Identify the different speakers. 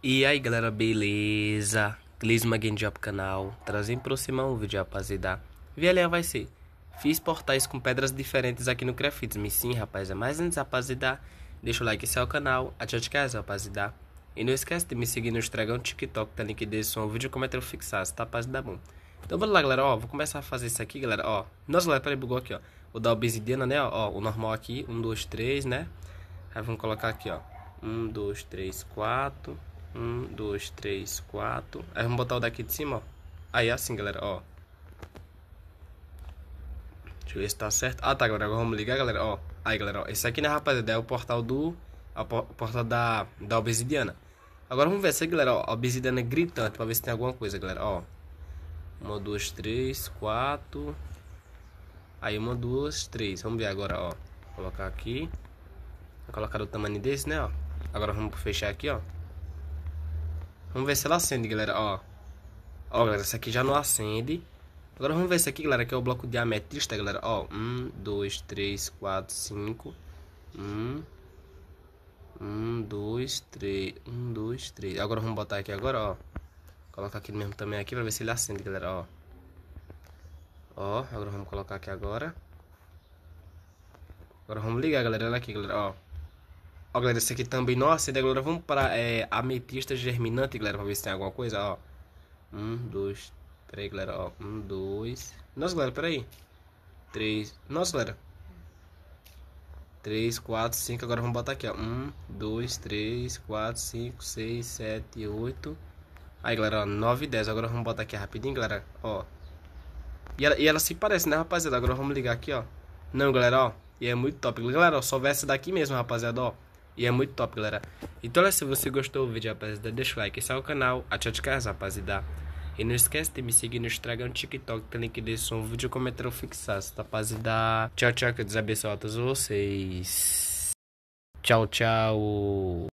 Speaker 1: E aí galera, beleza? Glisma Game Job canal, trazendo para você um vídeo rapaziada VLA vai ser Fiz portais com pedras diferentes aqui no Craftism Sim rapaz, é mais antes rapaziada Deixa o like, se é o canal, de casa, rapaziada E não esquece de me seguir no Instagram, TikTok, tá link desse som, vídeo comentário fixado, tá rapaziada bom Então vamos lá galera, ó, vou começar a fazer isso aqui galera, ó Nossa galera, peraí, bugou aqui ó Vou dar obsidiana né, ó, ó, o normal aqui, um, dois, três né Aí vamos colocar aqui ó um, dois, três, quatro um, dois, três, quatro. Aí vamos botar o daqui de cima, ó. Aí é assim, galera, ó. Deixa eu ver se tá certo. Ah, tá, galera. Agora vamos ligar, galera, ó. Aí, galera, ó. Esse aqui, né, rapaziada, é o portal do... A porta da, da obsidiana. Agora vamos ver se galera, ó. A obsidiana é gritante, pra ver se tem alguma coisa, galera, ó. 1, 2, três, quatro... Aí, 1, 2, três. Vamos ver agora, ó. Vou colocar aqui. Vou colocar o tamanho desse, né, ó. Agora vamos fechar aqui, ó. Vamos ver se ela acende, galera, ó. Ó, galera, essa aqui já não acende. Agora vamos ver se aqui, galera, que é o bloco diametrista, galera. Ó, um, dois, três, quatro, cinco. Um, um, dois, três. Um, dois, três. Agora vamos botar aqui agora, ó. Colocar aqui mesmo também aqui pra ver se ele acende, galera, ó. Ó, agora vamos colocar aqui agora. Agora vamos ligar, galera. Olha aqui, galera, ó. Ó, galera, esse aqui também. Nossa, ainda, né, galera, vamos para é, ametista germinante, galera, para ver se tem alguma coisa, ó. Um, dois, peraí, galera, ó. Um, dois. Nossa, galera, peraí. Três. Nossa, galera. Três, quatro, cinco. Agora vamos botar aqui, ó. Um, dois, três, quatro, cinco, seis, sete, oito. Aí, galera, ó. Nove, dez. Agora vamos botar aqui rapidinho, galera, ó. E ela, e ela se parece, né, rapaziada? Agora vamos ligar aqui, ó. Não, galera, ó. E é muito top. Galera, ó, só veste daqui mesmo, rapaziada, ó. E é muito top, galera. Então, olha, se você gostou do vídeo, rapaziada, deixa o like, salve o canal, ativa de casa, rapaziada. E não esquece de me seguir no Instagram, TikTok, tem link desse um vídeo comentário fixado, tá, rapaziada. Tchau, tchau, que eu abençoe a todos vocês. Tchau, tchau.